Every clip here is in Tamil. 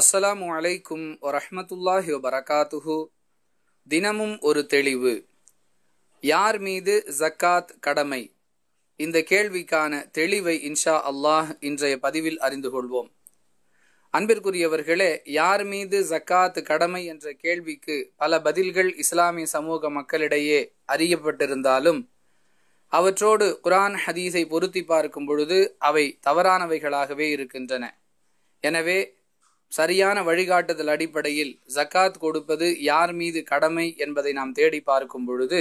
அஸ்ஸலாமு அலைக்கும் வரஹமத்துல்லாஹி வரகாத்துஹு தினமும் ஒரு தெளிவு யார் மீது ஜக்காத் கடமை இந்த கேள்விக்கான தெளிவை இன்ஷா அல்லாஹ் இன்றைய பதிவில் அறிந்து கொள்வோம் அன்பிற்குரியவர்களே யார் மீது ஜக்காத் கடமை என்ற கேள்விக்கு பல பதில்கள் இஸ்லாமிய சமூக மக்களிடையே அறியப்பட்டிருந்தாலும் அவற்றோடு குரான் ஹதீஸை பொருத்தி பார்க்கும் பொழுது அவை தவறானவைகளாகவே இருக்கின்றன எனவே சரியான வழிகாட்டுதல் அடிப்படையில் ஜக்காத் கொடுப்பது யார் மீது கடமை என்பதை நாம் தேடி பார்க்கும் பொழுது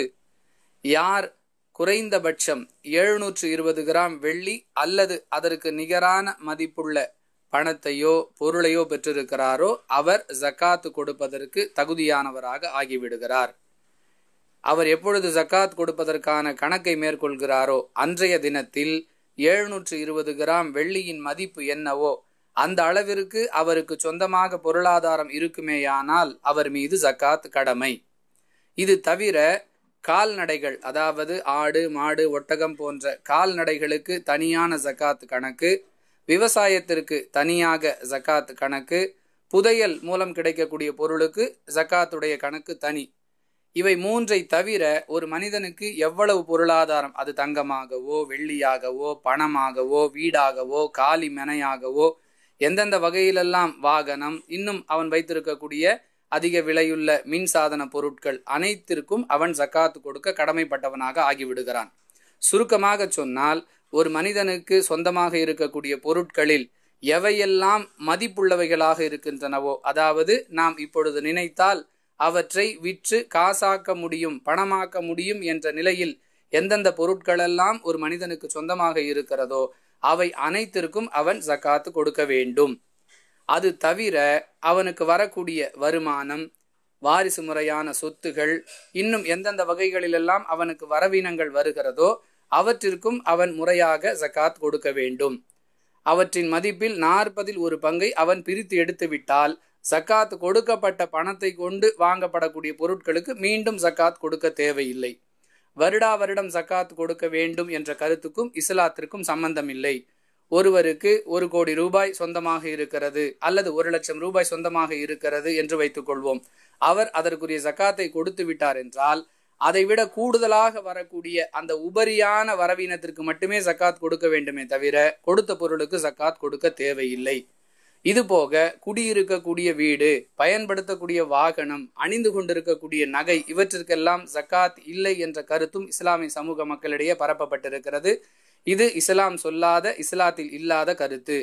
யார் குறைந்தபட்சம் எழுநூற்று இருபது கிராம் வெள்ளி அல்லது அதற்கு நிகரான மதிப்புள்ள பணத்தையோ பொருளையோ பெற்றிருக்கிறாரோ அவர் ஜக்காத்து கொடுப்பதற்கு தகுதியானவராக ஆகிவிடுகிறார் அவர் எப்பொழுது ஜக்காத் கொடுப்பதற்கான கணக்கை மேற்கொள்கிறாரோ அன்றைய தினத்தில் எழுநூற்று இருபது கிராம் வெள்ளியின் மதிப்பு என்னவோ அந்த அளவிற்கு அவருக்கு சொந்தமாக பொருளாதாரம் இருக்குமேயானால் அவர் மீது ஜக்காத் கடமை இது தவிர கால்நடைகள் அதாவது ஆடு மாடு ஒட்டகம் போன்ற கால்நடைகளுக்கு தனியான ஜக்காத் கணக்கு விவசாயத்திற்கு தனியாக ஜக்காத் கணக்கு புதையல் மூலம் கிடைக்கக்கூடிய பொருளுக்கு ஜக்காத்துடைய கணக்கு தனி இவை மூன்றை தவிர ஒரு மனிதனுக்கு எவ்வளவு பொருளாதாரம் அது தங்கமாகவோ வெள்ளியாகவோ பணமாகவோ வீடாகவோ காலி மெனையாகவோ எந்தெந்த வகையிலெல்லாம் வாகனம் இன்னும் அவன் வைத்திருக்கக்கூடிய அதிக விலையுள்ள மின் சாதன பொருட்கள் அனைத்திற்கும் அவன் ஜக்காத்து கொடுக்க கடமைப்பட்டவனாக ஆகிவிடுகிறான் சுருக்கமாக சொன்னால் ஒரு மனிதனுக்கு சொந்தமாக இருக்கக்கூடிய பொருட்களில் எவையெல்லாம் மதிப்புள்ளவைகளாக இருக்கின்றனவோ அதாவது நாம் இப்பொழுது நினைத்தால் அவற்றை விற்று காசாக்க முடியும் பணமாக்க முடியும் என்ற நிலையில் எந்தெந்த பொருட்களெல்லாம் ஒரு மனிதனுக்கு சொந்தமாக இருக்கிறதோ அவை அனைத்திற்கும் அவன் ஜக்காத்து கொடுக்க வேண்டும் அது தவிர அவனுக்கு வரக்கூடிய வருமானம் வாரிசு முறையான சொத்துகள் இன்னும் எந்தெந்த வகைகளிலெல்லாம் அவனுக்கு வரவீனங்கள் வருகிறதோ அவற்றிற்கும் அவன் முறையாக ஜக்காத் கொடுக்க வேண்டும் அவற்றின் மதிப்பில் நாற்பதில் ஒரு பங்கை அவன் பிரித்து எடுத்துவிட்டால் சக்காத் கொடுக்கப்பட்ட பணத்தை கொண்டு வாங்கப்படக்கூடிய பொருட்களுக்கு மீண்டும் சக்காத் கொடுக்க தேவையில்லை வருடா வருடம் ஜக்காத் கொடுக்க வேண்டும் என்ற கருத்துக்கும் இஸ்லாத்திற்கும் சம்பந்தம் இல்லை ஒருவருக்கு ஒரு கோடி ரூபாய் சொந்தமாக இருக்கிறது அல்லது ஒரு லட்சம் ரூபாய் சொந்தமாக இருக்கிறது என்று வைத்துக்கொள்வோம் அவர் அதற்குரிய ஜக்காத்தை கொடுத்து விட்டார் என்றால் அதைவிட கூடுதலாக வரக்கூடிய அந்த உபரியான வரவீனத்திற்கு மட்டுமே ஜக்காத் கொடுக்க வேண்டுமே தவிர கொடுத்த பொருளுக்கு ஜக்காத் கொடுக்க தேவையில்லை இது போக குடியிருக்கக்கூடிய வீடு பயன்படுத்தக்கூடிய வாகனம் அணிந்து கொண்டிருக்கக்கூடிய நகை இவற்றிற்கெல்லாம் ஜக்காத் இல்லை என்ற கருத்தும் இஸ்லாமிய சமூக மக்களிடையே பரப்பப்பட்டிருக்கிறது இது இஸ்லாம் சொல்லாத இஸ்லாத்தில் இல்லாத கருத்து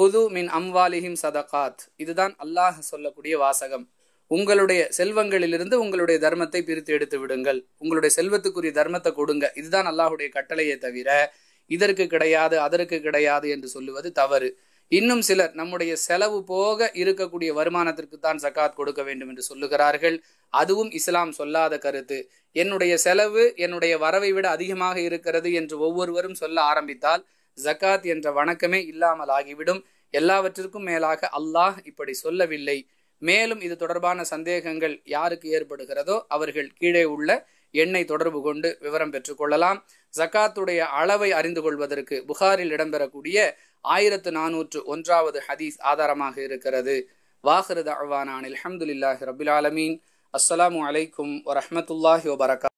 குது மின் அம்வாலிஹிம் சதகாத் இதுதான் அல்லாஹ் சொல்லக்கூடிய வாசகம் உங்களுடைய செல்வங்களிலிருந்து உங்களுடைய தர்மத்தை பிரித்து எடுத்து விடுங்கள் உங்களுடைய செல்வத்துக்குரிய தர்மத்தை கொடுங்க இதுதான் அல்லாஹுடைய கட்டளையை தவிர இதற்கு கிடையாது அதற்கு கிடையாது என்று சொல்லுவது தவறு இன்னும் சிலர் நம்முடைய செலவு போக இருக்கக்கூடிய வருமானத்திற்கு தான் சக்காத் கொடுக்க வேண்டும் என்று சொல்லுகிறார்கள் அதுவும் இஸ்லாம் சொல்லாத கருத்து என்னுடைய செலவு என்னுடைய வரவை விட அதிகமாக இருக்கிறது என்று ஒவ்வொருவரும் சொல்ல ஆரம்பித்தால் ஜக்காத் என்ற வணக்கமே இல்லாமல் ஆகிவிடும் எல்லாவற்றிற்கும் மேலாக அல்லாஹ் இப்படி சொல்லவில்லை மேலும் இது தொடர்பான சந்தேகங்கள் யாருக்கு ஏற்படுகிறதோ அவர்கள் கீழே உள்ள எண்ணை தொடர்பு கொண்டு விவரம் பெற்றுக்கொள்ளலாம் ஜக்காத்துடைய அளவை அறிந்து கொள்வதற்கு புகாரில் இடம்பெறக்கூடிய ஆயிரத்து நானூற்று ஒன்றாவது ஹதீஸ் ஆதாரமாக இருக்கிறது வாஹிருத் அவானான் அலமதுல்லாஹி ரபில் ஆலமீன் அஸ்லாம் வலைக்கம் வரமத்துல்லாஹி வபரகா